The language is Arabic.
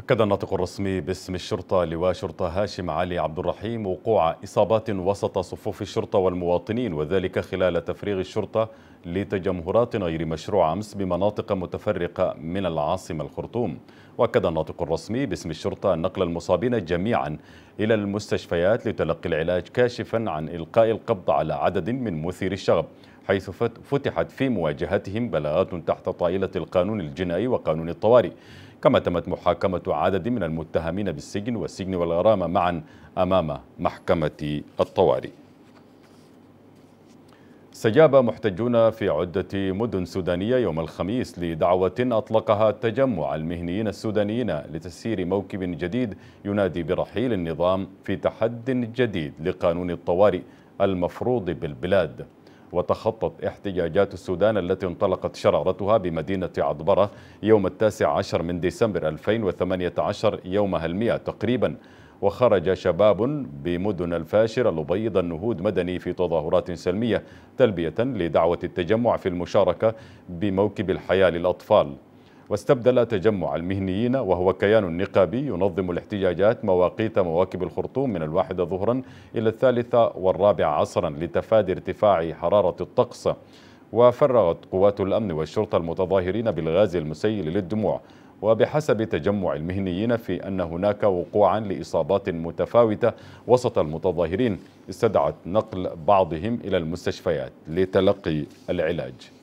أكد الناطق الرسمي باسم الشرطة لواء شرطة هاشم علي عبد الرحيم وقوع إصابات وسط صفوف الشرطة والمواطنين وذلك خلال تفريغ الشرطة لتجمهرات غير مشروعة أمس بمناطق متفرقة من العاصمة الخرطوم وأكد الناطق الرسمي باسم الشرطة نقل المصابين جميعا إلى المستشفيات لتلقي العلاج كاشفا عن إلقاء القبض على عدد من مثير الشغب حيث فتحت في مواجهتهم بلاغات تحت طائلة القانون الجنائي وقانون الطوارئ كما تمت محاكمة عدد من المتهمين بالسجن والسجن والغرامة معا أمام محكمة الطوارئ استجاب محتجون في عدة مدن سودانية يوم الخميس لدعوة أطلقها تجمع المهنيين السودانيين لتسيير موكب جديد ينادي برحيل النظام في تحد جديد لقانون الطوارئ المفروض بالبلاد وتخطت احتجاجات السودان التي انطلقت شرارتها بمدينة عضبرة يوم التاسع عشر من ديسمبر 2018 يومها المئة تقريباً وخرج شباب بمدن الفاشرة لبيض النهود مدني في تظاهرات سلمية تلبية لدعوة التجمع في المشاركة بموكب الحياة للأطفال واستبدل تجمع المهنيين وهو كيان نقابي ينظم الاحتجاجات مواقيت مواكب الخرطوم من الواحدة ظهرا إلى الثالثة والرابعة عصرا لتفادي ارتفاع حرارة الطقس وفرغت قوات الأمن والشرطة المتظاهرين بالغاز المسيل للدموع وبحسب تجمع المهنيين في أن هناك وقوعا لإصابات متفاوتة وسط المتظاهرين استدعت نقل بعضهم إلى المستشفيات لتلقي العلاج